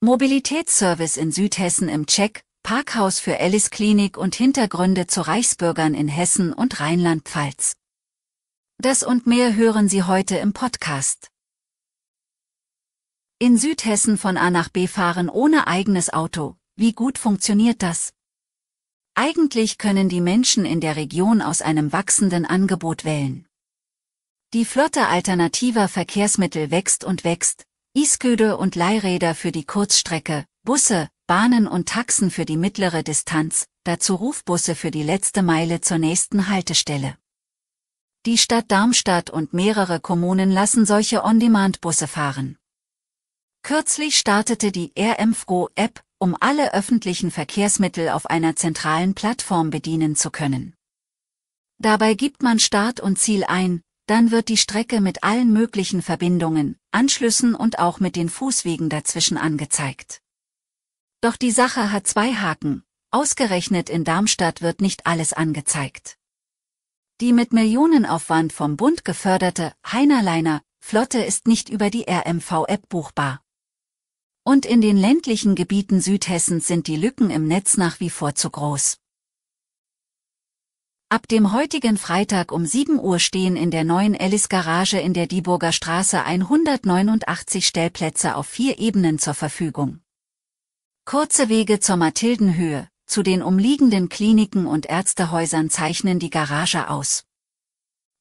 Mobilitätsservice in Südhessen im Check, Parkhaus für Ellis Klinik und Hintergründe zu Reichsbürgern in Hessen und Rheinland-Pfalz. Das und mehr hören Sie heute im Podcast. In Südhessen von A nach B fahren ohne eigenes Auto. Wie gut funktioniert das? Eigentlich können die Menschen in der Region aus einem wachsenden Angebot wählen. Die Flotte alternativer Verkehrsmittel wächst und wächst, E-Scooter und Leihräder für die Kurzstrecke, Busse, Bahnen und Taxen für die mittlere Distanz, dazu Rufbusse für die letzte Meile zur nächsten Haltestelle. Die Stadt Darmstadt und mehrere Kommunen lassen solche On-Demand-Busse fahren. Kürzlich startete die RMFGO-App, um alle öffentlichen Verkehrsmittel auf einer zentralen Plattform bedienen zu können. Dabei gibt man Start und Ziel ein, dann wird die Strecke mit allen möglichen Verbindungen, Anschlüssen und auch mit den Fußwegen dazwischen angezeigt. Doch die Sache hat zwei Haken, ausgerechnet in Darmstadt wird nicht alles angezeigt. Die mit Millionenaufwand vom Bund geförderte Heinerleiner Flotte ist nicht über die RMV-App buchbar. Und in den ländlichen Gebieten Südhessens sind die Lücken im Netz nach wie vor zu groß. Ab dem heutigen Freitag um 7 Uhr stehen in der neuen Ellis Garage in der Dieburger Straße 189 Stellplätze auf vier Ebenen zur Verfügung. Kurze Wege zur Mathildenhöhe, zu den umliegenden Kliniken und Ärztehäusern zeichnen die Garage aus.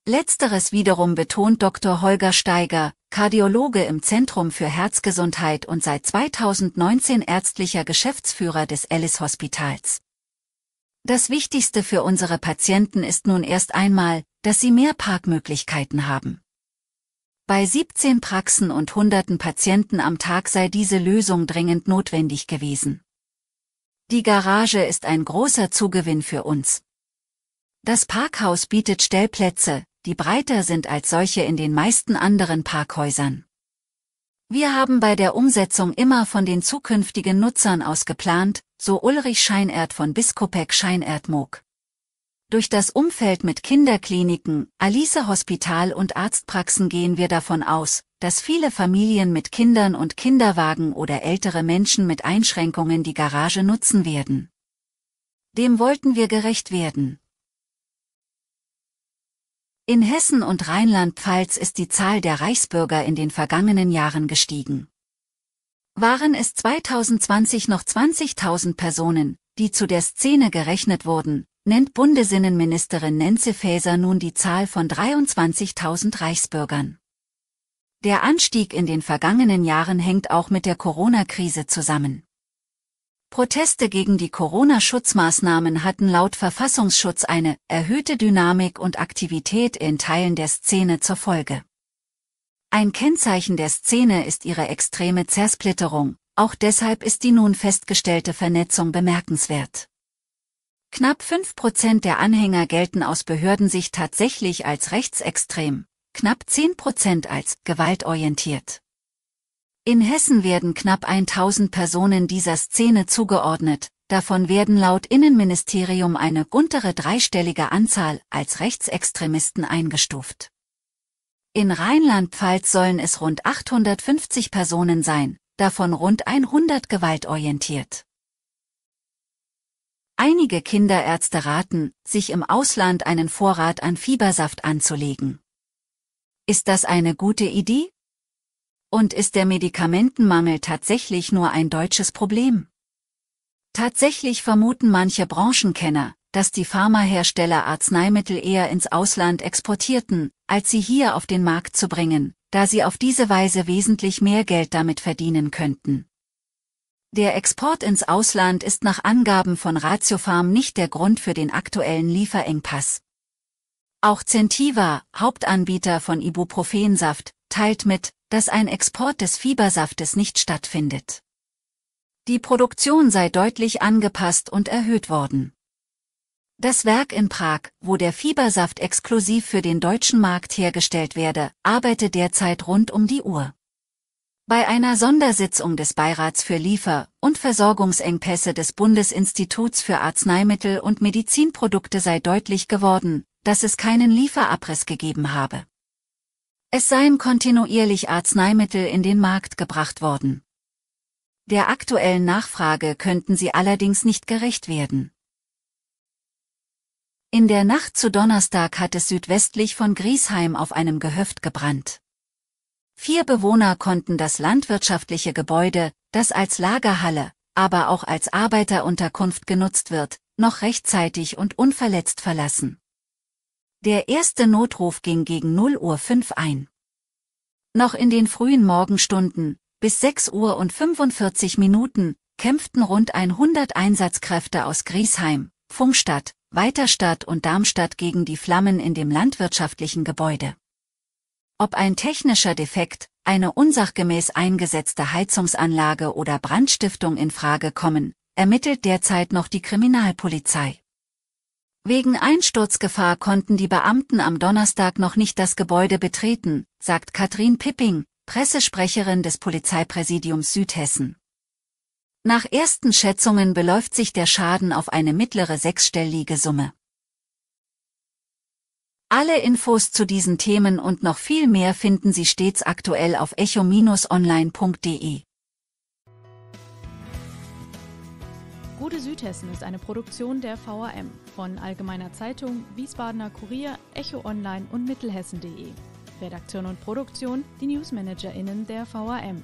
Letzteres wiederum betont Dr. Holger Steiger, Kardiologe im Zentrum für Herzgesundheit und seit 2019 ärztlicher Geschäftsführer des Ellis Hospitals. Das Wichtigste für unsere Patienten ist nun erst einmal, dass sie mehr Parkmöglichkeiten haben. Bei 17 Praxen und hunderten Patienten am Tag sei diese Lösung dringend notwendig gewesen. Die Garage ist ein großer Zugewinn für uns. Das Parkhaus bietet Stellplätze, die breiter sind als solche in den meisten anderen Parkhäusern. Wir haben bei der Umsetzung immer von den zukünftigen Nutzern aus geplant, so Ulrich Scheinert von Biskopek Scheinert-Moog. Durch das Umfeld mit Kinderkliniken, Alice Hospital und Arztpraxen gehen wir davon aus, dass viele Familien mit Kindern und Kinderwagen oder ältere Menschen mit Einschränkungen die Garage nutzen werden. Dem wollten wir gerecht werden. In Hessen und Rheinland-Pfalz ist die Zahl der Reichsbürger in den vergangenen Jahren gestiegen waren es 2020 noch 20.000 Personen, die zu der Szene gerechnet wurden, nennt Bundesinnenministerin Nenze Faeser nun die Zahl von 23.000 Reichsbürgern. Der Anstieg in den vergangenen Jahren hängt auch mit der Corona-Krise zusammen. Proteste gegen die Corona-Schutzmaßnahmen hatten laut Verfassungsschutz eine erhöhte Dynamik und Aktivität in Teilen der Szene zur Folge. Ein Kennzeichen der Szene ist ihre extreme Zersplitterung, auch deshalb ist die nun festgestellte Vernetzung bemerkenswert. Knapp 5% der Anhänger gelten aus Behörden sich tatsächlich als rechtsextrem, knapp 10% als gewaltorientiert. In Hessen werden knapp 1000 Personen dieser Szene zugeordnet, davon werden laut Innenministerium eine guntere dreistellige Anzahl als Rechtsextremisten eingestuft. In Rheinland-Pfalz sollen es rund 850 Personen sein, davon rund 100 gewaltorientiert. Einige Kinderärzte raten, sich im Ausland einen Vorrat an Fiebersaft anzulegen. Ist das eine gute Idee? Und ist der Medikamentenmangel tatsächlich nur ein deutsches Problem? Tatsächlich vermuten manche Branchenkenner, dass die Pharmahersteller Arzneimittel eher ins Ausland exportierten, als sie hier auf den Markt zu bringen, da sie auf diese Weise wesentlich mehr Geld damit verdienen könnten. Der Export ins Ausland ist nach Angaben von Ratiofarm nicht der Grund für den aktuellen Lieferengpass. Auch Zentiva, Hauptanbieter von Ibuprofensaft, teilt mit, dass ein Export des Fiebersaftes nicht stattfindet. Die Produktion sei deutlich angepasst und erhöht worden. Das Werk in Prag, wo der Fiebersaft exklusiv für den deutschen Markt hergestellt werde, arbeitet derzeit rund um die Uhr. Bei einer Sondersitzung des Beirats für Liefer- und Versorgungsengpässe des Bundesinstituts für Arzneimittel und Medizinprodukte sei deutlich geworden, dass es keinen Lieferabriss gegeben habe. Es seien kontinuierlich Arzneimittel in den Markt gebracht worden. Der aktuellen Nachfrage könnten sie allerdings nicht gerecht werden. In der Nacht zu Donnerstag hat es südwestlich von Griesheim auf einem Gehöft gebrannt. Vier Bewohner konnten das landwirtschaftliche Gebäude, das als Lagerhalle, aber auch als Arbeiterunterkunft genutzt wird, noch rechtzeitig und unverletzt verlassen. Der erste Notruf ging gegen 0 Uhr 5 ein. Noch in den frühen Morgenstunden, bis 6 Uhr und 45 Minuten, kämpften rund 100 Einsatzkräfte aus Griesheim, Funkstadt, Weiterstadt und Darmstadt gegen die Flammen in dem landwirtschaftlichen Gebäude. Ob ein technischer Defekt, eine unsachgemäß eingesetzte Heizungsanlage oder Brandstiftung in Frage kommen, ermittelt derzeit noch die Kriminalpolizei. Wegen Einsturzgefahr konnten die Beamten am Donnerstag noch nicht das Gebäude betreten, sagt Katrin Pipping, Pressesprecherin des Polizeipräsidiums Südhessen. Nach ersten Schätzungen beläuft sich der Schaden auf eine mittlere sechsstellige Summe. Alle Infos zu diesen Themen und noch viel mehr finden Sie stets aktuell auf echo-online.de. Gute Südhessen ist eine Produktion der VAM von Allgemeiner Zeitung, Wiesbadener Kurier, Echo Online und Mittelhessen.de. Redaktion und Produktion, die Newsmanagerinnen der VAM.